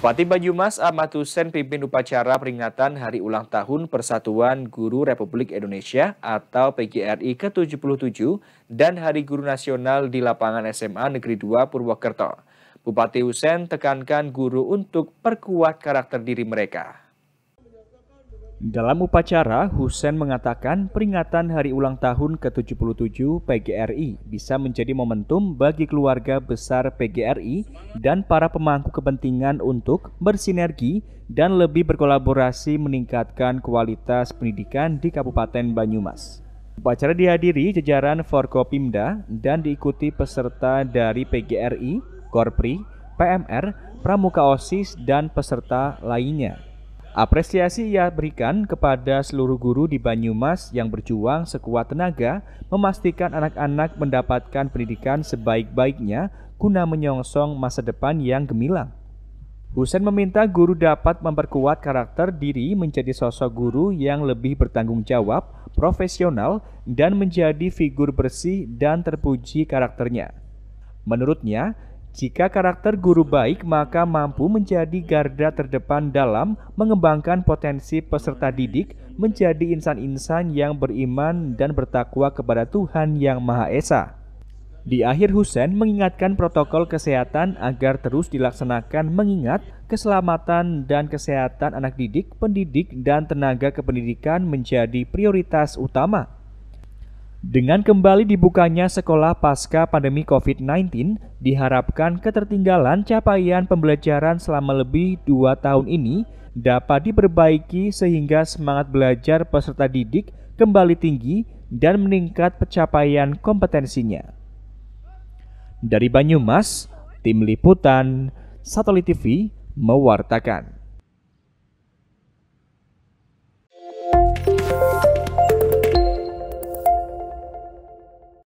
Bupati Banyumas Ahmad Hussein pimpin upacara peringatan Hari Ulang Tahun Persatuan Guru Republik Indonesia atau PGRI ke-77 dan Hari Guru Nasional di lapangan SMA Negeri 2 Purwokerto. Bupati Hussein tekankan guru untuk perkuat karakter diri mereka. Dalam upacara, Hussein mengatakan peringatan hari ulang tahun ke-77 PGRI bisa menjadi momentum bagi keluarga besar PGRI dan para pemangku kepentingan untuk bersinergi dan lebih berkolaborasi meningkatkan kualitas pendidikan di Kabupaten Banyumas. Upacara dihadiri jajaran Forkopimda dan diikuti peserta dari PGRI, Korpri, PMR, Pramuka OSIS, dan peserta lainnya. Apresiasi ia berikan kepada seluruh guru di Banyumas yang berjuang sekuat tenaga memastikan anak-anak mendapatkan pendidikan sebaik-baiknya guna menyongsong masa depan yang gemilang. Husen meminta guru dapat memperkuat karakter diri menjadi sosok guru yang lebih bertanggung jawab, profesional, dan menjadi figur bersih dan terpuji karakternya. Menurutnya, jika karakter guru baik, maka mampu menjadi garda terdepan dalam mengembangkan potensi peserta didik menjadi insan-insan yang beriman dan bertakwa kepada Tuhan Yang Maha Esa. Di akhir Husen mengingatkan protokol kesehatan agar terus dilaksanakan mengingat keselamatan dan kesehatan anak didik, pendidik, dan tenaga kependidikan menjadi prioritas utama. Dengan kembali dibukanya sekolah pasca pandemi COVID-19, diharapkan ketertinggalan capaian pembelajaran selama lebih dua tahun ini dapat diperbaiki sehingga semangat belajar peserta didik kembali tinggi dan meningkat pencapaian kompetensinya. Dari Banyumas, Tim Liputan, Satelit TV mewartakan.